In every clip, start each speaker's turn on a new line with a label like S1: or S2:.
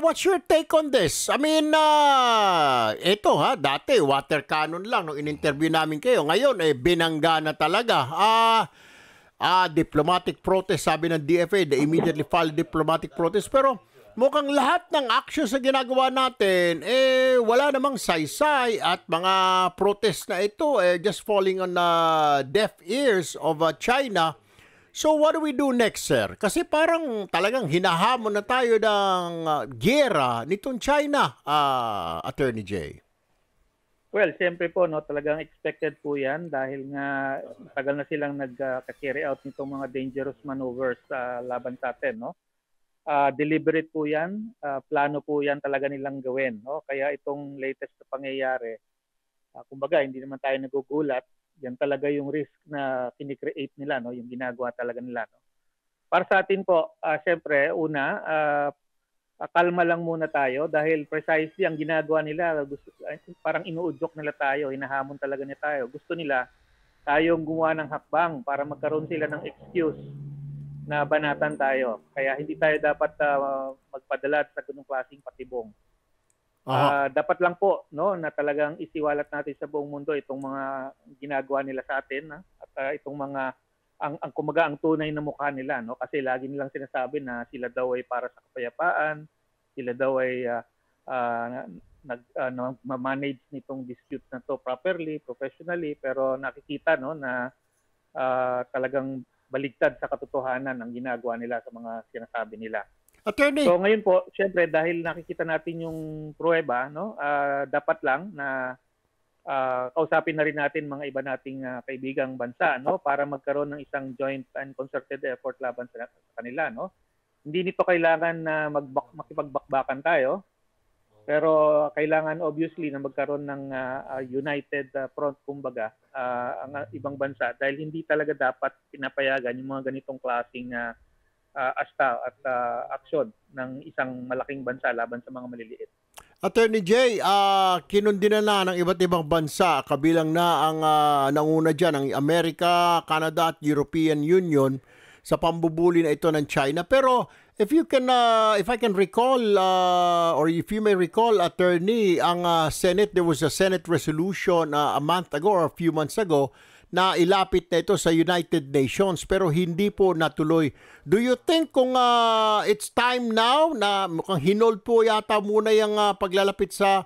S1: what's your take on this? I mean, uh, ito ha, dati water cannon lang nung in-interview namin kayo. Ngayon, eh, binangga na talaga. Ah, uh, Ah, diplomatic protest, sabi ng DFA, they immediately filed diplomatic protest. Pero mukhang lahat ng action sa ginagawa natin, eh, wala namang saysay at mga protest na ito, eh, just falling on uh, deaf ears of uh, China. So what do we do next, sir? Kasi parang talagang hinahamon na tayo ng uh, gera nitong China, uh, Attorney Jay.
S2: Well, siyempre po, no, talagang expected po yan dahil nga tagal na silang nag-carry out nitong mga dangerous maneuvers uh, laban sa atin. No? Uh, deliberate po yan, uh, plano po yan talaga nilang gawin. No? Kaya itong latest na pangyayari, uh, kumbaga hindi naman tayo nagugulat yan talaga yung risk na kinikreate nila, no? yung ginagawa talaga nila. No? Para sa atin po, uh, syempre, una, uh, kalma lang muna tayo dahil precisely ang ginagawa nila, gusto, parang inuudyok nila tayo, hinahamon talaga nila tayo. Gusto nila tayong gumawa ng hakbang para magkaroon sila ng excuse na banatan tayo. Kaya hindi tayo dapat uh, magpadala sa ganung klaseng patibong. Uh, dapat lang po no na talagang isiwalat natin sa buong mundo itong mga ginagawa nila sa atin ha? at uh, itong mga ang ang kumaga ang tunay na mukha nila no kasi lagi nilang sinasabi na sila daw ay para sa kapayapaan, sila daw ay uh, uh, nag uh, manage nitong dispute na to properly, professionally pero nakikita no na uh, talagang baligtad sa katotohanan ang ginagawa nila sa mga sinasabi nila. Attorney. So ngayon po, syempre dahil nakikita natin yung pruweba, no, uh, dapat lang na uh, kausapin na rin natin mga iba nating uh, kaibigang bansa, no, para magkaroon ng isang joint and concerted effort laban sa kanila, no. Hindi nito kailangan na mag makipagbakbakan tayo. Pero kailangan obviously na magkaroon ng uh, united uh, front kumbaga uh, ang uh, ibang bansa dahil hindi talaga dapat pinapayagan yung mga ganitong klaseng uh, uh, asta at uh, aksyon ng isang malaking bansa laban sa mga maliliit.
S1: Attorney Jay, uh, kinundina na ng iba't ibang bansa, kabilang na ang uh, nanguna dyan, ang Amerika, Canada at European Union sa pambubuli na ito ng China. Pero if you can uh, if I can recall uh, or if you may recall attorney ang uh, Senate there was a Senate resolution uh, a month ago or a few months ago na ilapit na ito sa United Nations pero hindi po natuloy. Do you think kung uh, it's time now na mukhang hinold po yata muna yung uh, paglalapit sa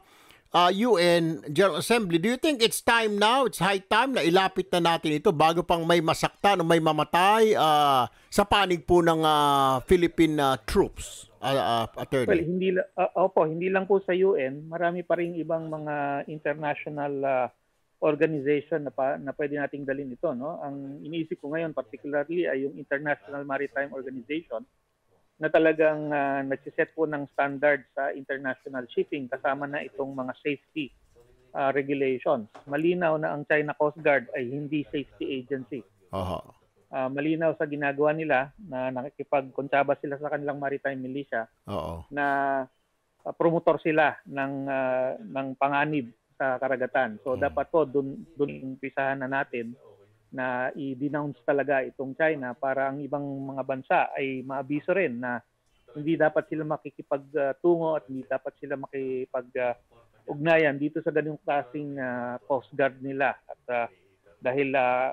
S1: uh, ah, UN General Assembly, do you think it's time now, it's high time na ilapit na natin ito bago pang may masaktan o may mamatay uh, sa panig po ng uh, Philippine uh, troops? uh, uh, Well, hindi
S2: uh, opo, hindi lang po sa UN, marami pa ring ibang mga international uh, organization na, pa, na pwede nating dalhin ito. No? Ang iniisip ko ngayon particularly ay yung International Maritime Organization na talagang uh, nagsiset po ng standard sa international shipping kasama na itong mga safety uh, regulations. Malinaw na ang China Coast Guard ay hindi safety agency. Aha. uh malinaw sa ginagawa nila na nakikipagkontsaba sila sa kanilang maritime militia Oo. Uh-huh. na uh, promotor sila ng uh, ng panganib sa karagatan. So mm. dapat po dun dun pisahan na natin na i-denounce talaga itong China para ang ibang mga bansa ay maabiso rin na hindi dapat sila makikipagtungo at hindi dapat sila makipag-ugnayan dito sa ganung klaseng uh, coast guard nila at uh, dahil uh,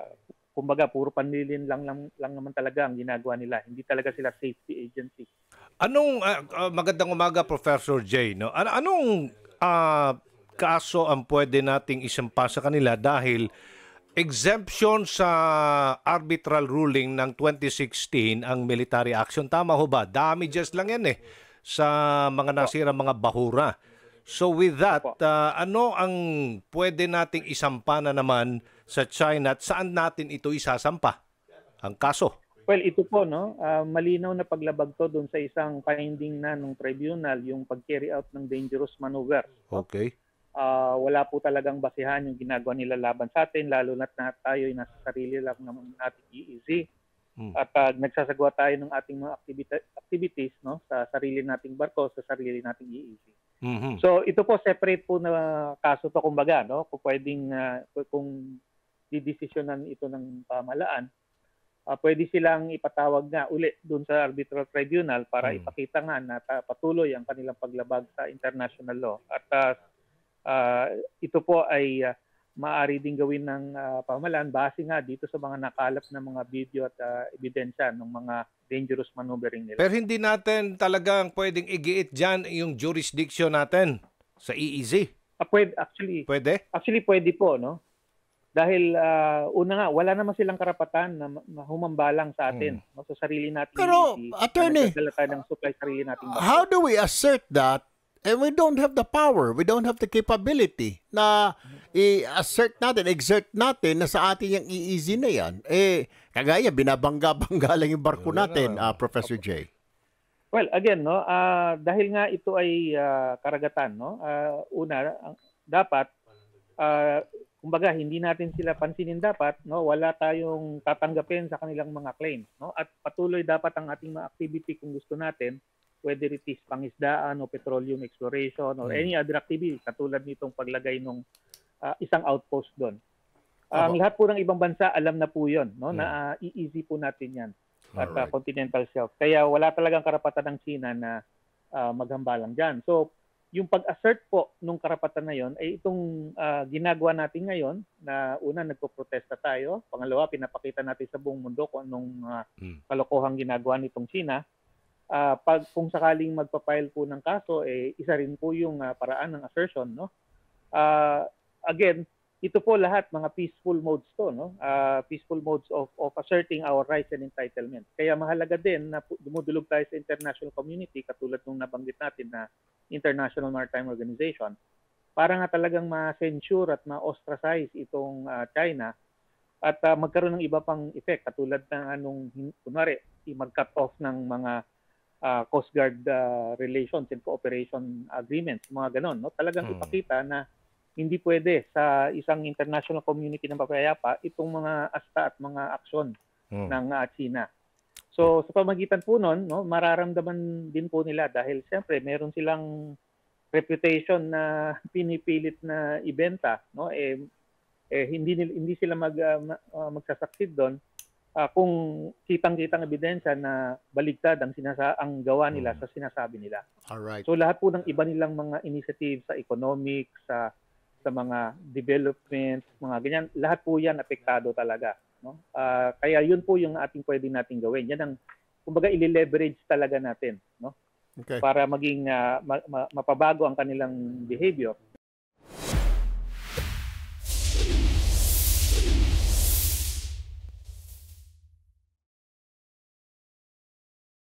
S2: kumbaga puro panlilin lang, lang lang naman talaga ang ginagawa nila hindi talaga sila safety agency anong uh, magandang umaga professor J no anong uh, kaso ang pwede nating isampa sa kanila dahil exemption sa arbitral ruling ng 2016 ang military action. Tama ho ba? Damages lang yan eh sa mga nasira mga bahura. So with that, uh, ano ang pwede nating isampa na naman sa China at saan natin ito isasampa? Ang kaso. Well, ito po, no? Uh, malinaw na paglabag to doon sa isang finding na ng tribunal, yung pag-carry out ng dangerous maneuver. Okay uh, wala po talagang basihan yung ginagawa nila laban sa atin, lalo na tayo ay nasa sarili lang ng ating EEZ. Mm. At uh, nagsasagawa tayo ng ating mga activity, activities no, sa sarili nating barko, sa sarili nating EEZ. Mm-hmm. So ito po separate po na kaso to kumbaga no kung pwedeng uh, kung didesisyonan ito ng pamahalaan uh, pwede silang ipatawag nga uli doon sa arbitral tribunal para mm. ipakita nga na patuloy ang kanilang paglabag sa international law at uh, Uh, ito po ay uh, maaari ding gawin ng uh, ah, pamahalaan base nga dito sa mga nakalap na mga video at uh, ebidensya ng mga dangerous maneuvering nila. Pero hindi natin talagang pwedeng igiit dyan yung jurisdiction natin sa EEZ. Uh, pwede, actually. Pwede? Actually, pwede po, no? Dahil uh, una nga, wala naman silang karapatan na, na humambalang sa atin, hmm. no, sa sarili natin. Pero, i- attorney, ng supply sarili natin. How
S1: do we assert that And we don't have the power, we don't have the capability na i-assert natin, exert natin na sa atin yung i-easy na yan. Eh, kagaya, binabangga-bangga lang yung barko natin, uh, Professor J.
S2: Well, again, no, uh, dahil nga ito ay uh, karagatan, no, uh, una, dapat, uh, kumbaga, hindi natin sila pansinin dapat, no, wala tayong tatanggapin sa kanilang mga claims. No, at patuloy dapat ang ating mga activity kung gusto natin whether it is pangisdaan o petroleum exploration or hmm. any other activity katulad nitong paglagay ng uh, ah, isang outpost doon. Uh, ang lahat po ng ibang bansa alam na po 'yon, no? Na uh, hmm. ah, easy po natin 'yan at uh, continental shelf. Kaya wala talagang karapatan ng China na uh, maghambalang diyan. So, yung pag-assert po nung karapatan na 'yon ay itong uh, ginagawa natin ngayon na una nagpo-protesta tayo, pangalawa pinapakita natin sa buong mundo kung anong uh, kalokohang ginagawa nitong China uh, pag kung sakaling magpa-file po ng kaso eh isa rin po yung uh, paraan ng assertion no uh, again ito po lahat mga peaceful modes to no uh, peaceful modes of of asserting our rights and entitlement kaya mahalaga din na dumudulog tayo sa international community katulad ng nabanggit natin na International Maritime Organization para nga talagang ma-censure at ma-ostracize itong uh, China at uh, magkaroon ng iba pang effect katulad ng anong kunwari i-mag-cut off ng mga uh, Coast Guard uh, relations and cooperation agreements, mga ganon. No? Talagang hmm. ipakita na hindi pwede sa isang international community ng papayapa itong mga asta at mga aksyon hmm. ng uh, China. So sa pamagitan po noon, no, mararamdaman din po nila dahil siyempre meron silang reputation na pinipilit na ibenta, no? Eh, eh hindi hindi sila mag uh, magsasaksi doon uh, kung kitang-kitang ebidensya na baligtad ang sinasa ang gawa nila hmm. sa sinasabi nila. All right. So lahat po ng iba nilang mga initiative sa economic, sa sa mga development, mga ganyan, lahat po 'yan apektado talaga, no? Uh, kaya 'yun po yung ating pwede nating gawin. Yan ang kumbaga i-leverage talaga natin, no? Okay. Para maging uh, ma- ma- mapabago ang kanilang behavior